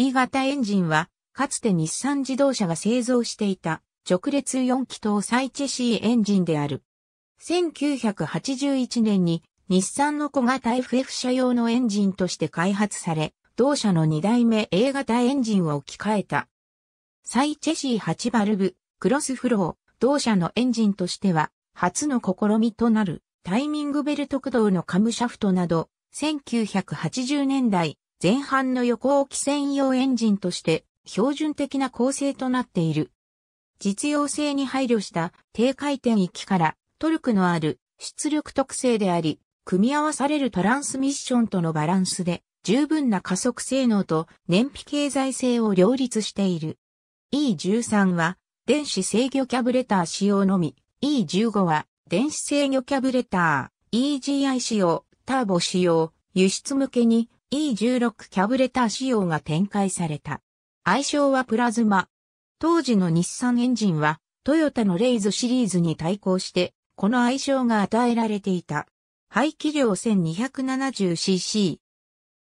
E 型エンジンは、かつて日産自動車が製造していた直列4気筒サイチーエンジンである。1981年に日産の小型 FF 車用のエンジンとして開発され、同社の2代目 A 型エンジンを置き換えた。サイチェシー8バルブ、クロスフロー、同社のエンジンとしては初の試みとなるタイミングベルト駆動のカムシャフトなど、1980年代前半の横置き専用エンジンとして標準的な構成となっている。実用性に配慮した低回転域からトルクのある出力特性であり、組み合わされるトランスミッションとのバランスで十分な加速性能と燃費経済性を両立している。E13 は電子制御キャブレター使用のみ、E15 は電子制御キャブレター、EGI 使用、ターボ使用、輸出向けに E16 キャブレター仕様が展開された。愛称はプラズマ。当時の日産エンジンは、トヨタのレイズシリーズに対抗して、この愛称が与えられていた。排気量 1270cc。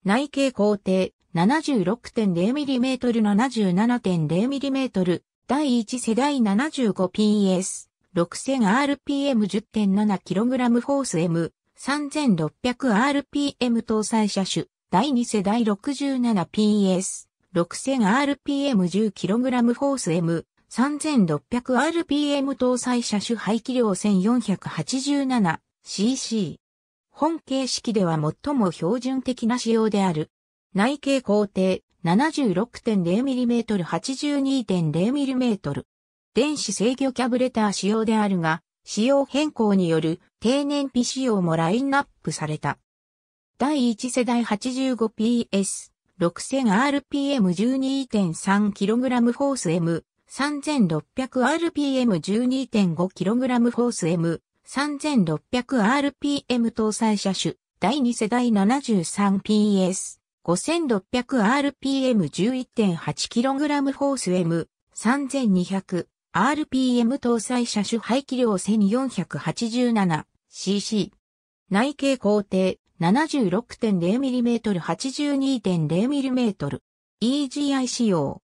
内径工程 76.0mm77.0mm 第1世代 75PS6000rpm10.7kg フォース M3600rpm 搭載車種第2世代 67PS6000RPM10kg フォース M 3600rpm 搭載車種排気量 1487cc。本形式では最も標準的な仕様である。内径工程 76.0mm82.0mm。電子制御キャブレター仕様であるが、仕様変更による低燃費仕様もラインナップされた。第1世代 85PS6000rpm12.3kg フォース M 3600rpm12.5kg フォース M 3600rpm 搭載車種第2世代 73PS5600rpm11.8kg フォース M 3200 RPM 搭載車種排気量 1487cc。内径工程、76.0mm、82.0mm。EGI 仕様。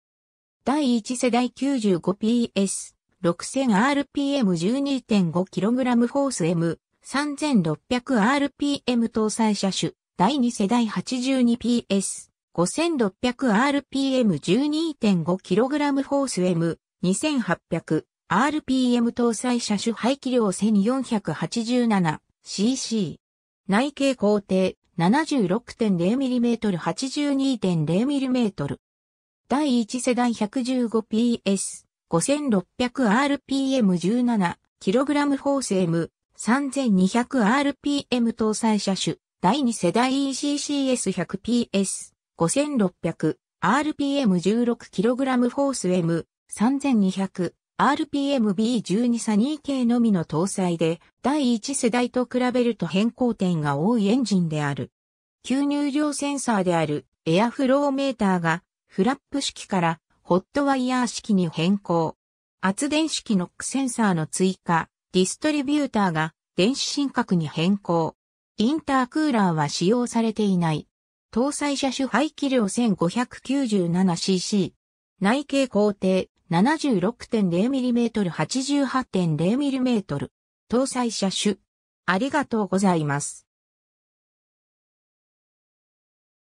第1世代 95PS、6000rpm12.5kg フォース M、3600rpm 搭載車種。第2世代 82PS、5600rpm12.5kg フォース M、2800rpm 搭載車種排気量 1487cc。内径工程 76.0mm82.0mm 第1世代 115PS5600rpm17kg フセーム 3200rpm 搭載車種第2世代 ECCS100PS5600rpm16kg フォース M3200 RPMB12 サニー系のみの搭載で、第1世代と比べると変更点が多いエンジンである。吸入量センサーであるエアフローメーターがフラップ式からホットワイヤー式に変更。圧電式ノックセンサーの追加、ディストリビューターが電子進角に変更。インタークーラーは使用されていない。搭載車種排気量 1597cc。内径工程 76.0mm88.0mm 搭載車種。ありがとうございます。